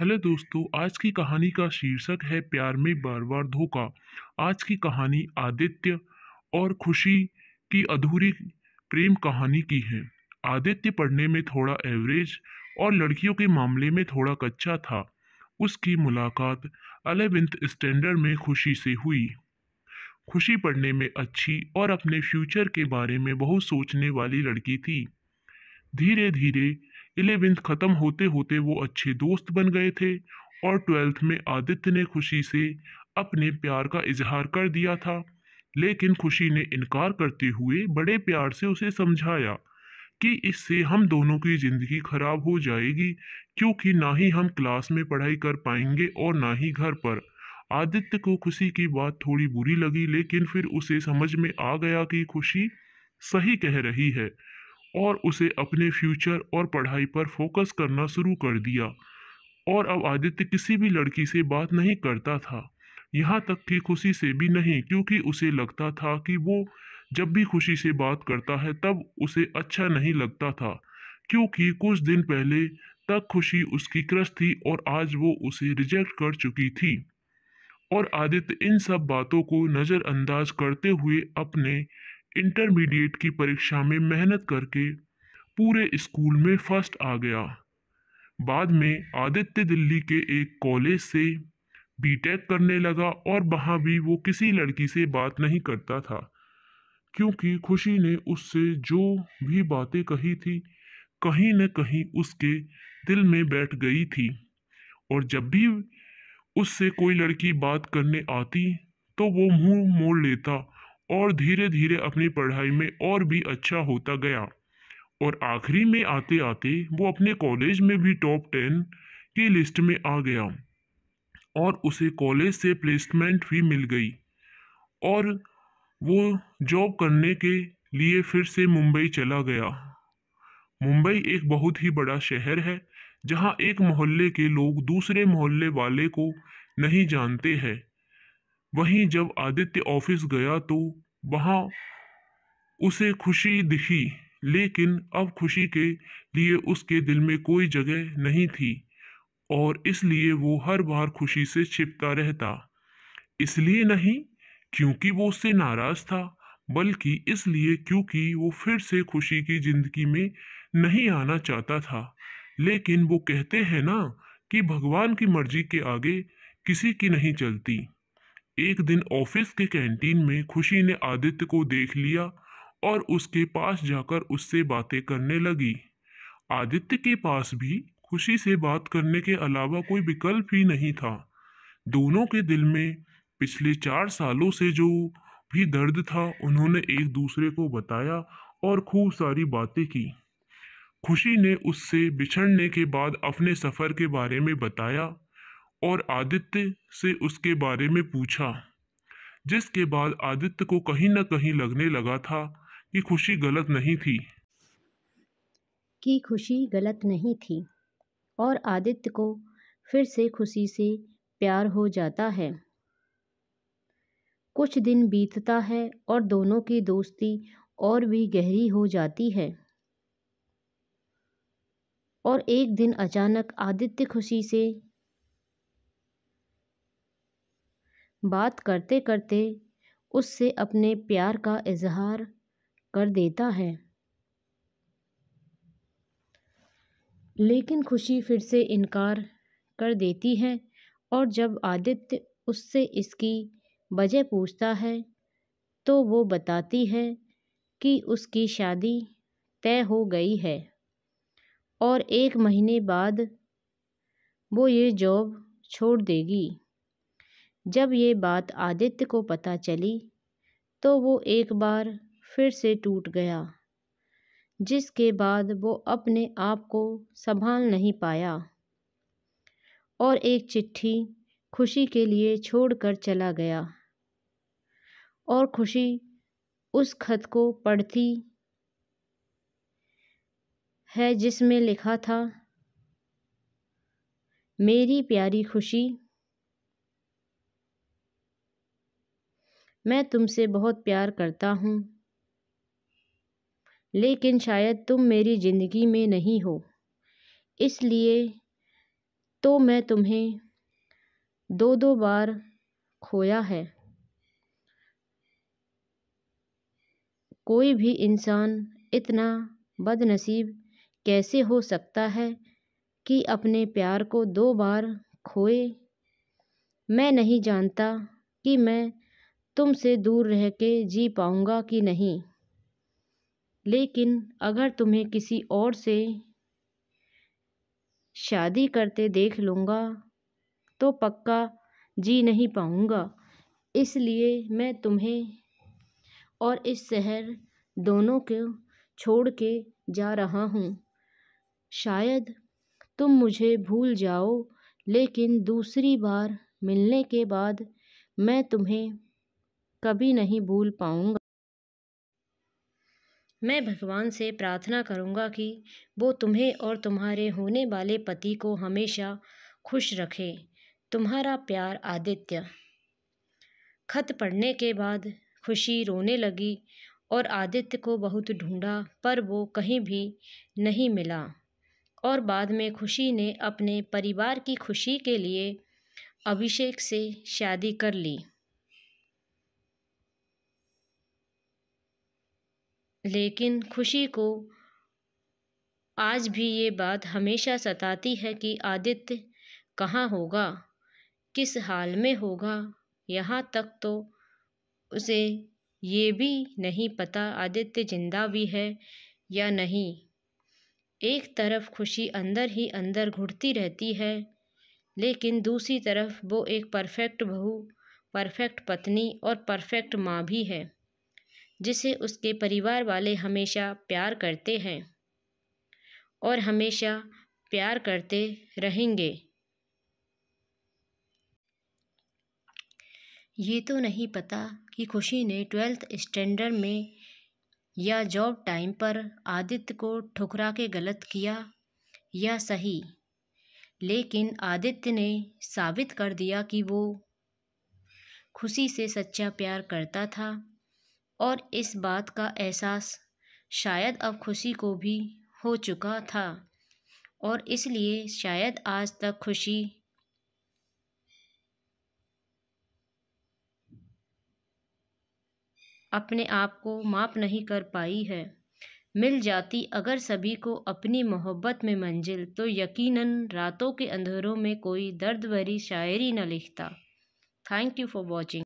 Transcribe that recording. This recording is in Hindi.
हेलो दोस्तों आज की कहानी का शीर्षक है प्यार में बार बार धोखा आज की कहानी आदित्य और खुशी की अधूरी प्रेम कहानी की है आदित्य पढ़ने में थोड़ा एवरेज और लड़कियों के मामले में थोड़ा कच्चा था उसकी मुलाकात अलेवेंथ स्टैंडर्ड में खुशी से हुई खुशी पढ़ने में अच्छी और अपने फ्यूचर के बारे में बहुत सोचने वाली लड़की थी धीरे धीरे इलेवेंथ ख़त्म होते होते वो अच्छे दोस्त बन गए थे और ट्वेल्थ में आदित्य ने खुशी से अपने प्यार का इजहार कर दिया था लेकिन खुशी ने इनकार करते हुए बड़े प्यार से उसे समझाया कि इससे हम दोनों की ज़िंदगी ख़राब हो जाएगी क्योंकि ना ही हम क्लास में पढ़ाई कर पाएंगे और ना ही घर पर आदित्य को खुशी की बात थोड़ी बुरी लगी लेकिन फिर उसे समझ में आ गया कि खुशी सही कह रही है और उसे अपने फ्यूचर और पढ़ाई पर फोकस करना शुरू कर दिया और अब आदित्य किसी भी लड़की से बात नहीं करता था यहाँ तक कि खुशी से भी नहीं क्योंकि उसे लगता था कि वो जब भी खुशी से बात करता है तब उसे अच्छा नहीं लगता था क्योंकि कुछ दिन पहले तक खुशी उसकी क्रश थी और आज वो उसे रिजेक्ट कर चुकी थी और आदित्य इन सब बातों को नज़रअंदाज करते हुए अपने इंटरमीडिएट की परीक्षा में मेहनत करके पूरे स्कूल में फर्स्ट आ गया बाद में आदित्य दिल्ली के एक कॉलेज से बीटेक करने लगा और वहाँ भी वो किसी लड़की से बात नहीं करता था क्योंकि खुशी ने उससे जो भी बातें कही थी कहीं न कहीं उसके दिल में बैठ गई थी और जब भी उससे कोई लड़की बात करने आती तो वो मुंह मोड़ लेता और धीरे धीरे अपनी पढ़ाई में और भी अच्छा होता गया और आखिरी में आते आते वो अपने कॉलेज में भी टॉप टेन की लिस्ट में आ गया और उसे कॉलेज से प्लेसमेंट भी मिल गई और वो जॉब करने के लिए फिर से मुंबई चला गया मुंबई एक बहुत ही बड़ा शहर है जहाँ एक मोहल्ले के लोग दूसरे मोहल्ले वाले को नहीं जानते हैं वहीं जब आदित्य ऑफिस गया तो वहां उसे खुशी दिखी लेकिन अब खुशी के लिए उसके दिल में कोई जगह नहीं थी और इसलिए वो हर बार खुशी से छिपता रहता इसलिए नहीं क्योंकि वो उससे नाराज था बल्कि इसलिए क्योंकि वो फिर से खुशी की जिंदगी में नहीं आना चाहता था लेकिन वो कहते हैं ना कि भगवान की मर्जी के आगे किसी की नहीं चलती एक दिन ऑफिस के कैंटीन में खुशी ने आदित्य को देख लिया और उसके पास जाकर उससे बातें करने लगी आदित्य के पास भी खुशी से बात करने के अलावा कोई विकल्प ही नहीं था दोनों के दिल में पिछले चार सालों से जो भी दर्द था उन्होंने एक दूसरे को बताया और खूब सारी बातें की खुशी ने उससे बिछड़ने के बाद अपने सफ़र के बारे में बताया और आदित्य से उसके बारे में पूछा जिसके बाद आदित्य को कहीं ना कहीं लगने लगा था कि खुशी गलत नहीं थी कि खुशी गलत नहीं थी और आदित्य को फिर से खुशी से प्यार हो जाता है कुछ दिन बीतता है और दोनों की दोस्ती और भी गहरी हो जाती है और एक दिन अचानक आदित्य खुशी से बात करते करते उससे अपने प्यार का इजहार कर देता है लेकिन खुशी फिर से इनकार कर देती है और जब आदित्य उससे इसकी वजह पूछता है तो वो बताती है कि उसकी शादी तय हो गई है और एक महीने बाद वो ये जॉब छोड़ देगी जब ये बात आदित्य को पता चली तो वो एक बार फिर से टूट गया जिसके बाद वो अपने आप को संभाल नहीं पाया और एक चिट्ठी खुशी के लिए छोड़कर चला गया और खुशी उस खत को पढ़ती है जिसमें लिखा था मेरी प्यारी खुशी मैं तुमसे बहुत प्यार करता हूँ लेकिन शायद तुम मेरी ज़िंदगी में नहीं हो इसलिए तो मैं तुम्हें दो दो बार खोया है कोई भी इंसान इतना बदनसीब कैसे हो सकता है कि अपने प्यार को दो बार खोए मैं नहीं जानता कि मैं तुमसे दूर रह के जी पाऊँगा कि नहीं लेकिन अगर तुम्हें किसी और से शादी करते देख लूँगा तो पक्का जी नहीं पाऊँगा इसलिए मैं तुम्हें और इस शहर दोनों को छोड़ के जा रहा हूँ शायद तुम मुझे भूल जाओ लेकिन दूसरी बार मिलने के बाद मैं तुम्हें कभी नहीं भूल पाऊँगा मैं भगवान से प्रार्थना करूँगा कि वो तुम्हें और तुम्हारे होने वाले पति को हमेशा खुश रखे तुम्हारा प्यार आदित्य खत पढ़ने के बाद खुशी रोने लगी और आदित्य को बहुत ढूंढा पर वो कहीं भी नहीं मिला और बाद में खुशी ने अपने परिवार की खुशी के लिए अभिषेक से शादी कर ली लेकिन खुशी को आज भी ये बात हमेशा सताती है कि आदित्य कहाँ होगा किस हाल में होगा यहाँ तक तो उसे ये भी नहीं पता आदित्य जिंदा भी है या नहीं एक तरफ खुशी अंदर ही अंदर घुटती रहती है लेकिन दूसरी तरफ वो एक परफेक्ट बहू परफेक्ट पत्नी और परफेक्ट माँ भी है जिसे उसके परिवार वाले हमेशा प्यार करते हैं और हमेशा प्यार करते रहेंगे ये तो नहीं पता कि खुशी ने ट्वेल्थ स्टैंडर्ड में या जॉब टाइम पर आदित्य को ठुकरा के गलत किया या सही लेकिन आदित्य ने साबित कर दिया कि वो खुशी से सच्चा प्यार करता था और इस बात का एहसास शायद अब खुशी को भी हो चुका था और इसलिए शायद आज तक खुशी अपने आप को माप नहीं कर पाई है मिल जाती अगर सभी को अपनी मोहब्बत में मंजिल तो यकीनन रातों के अंधेरों में कोई दर्द भरी शायरी न लिखता थैंक यू फॉर वॉचिंग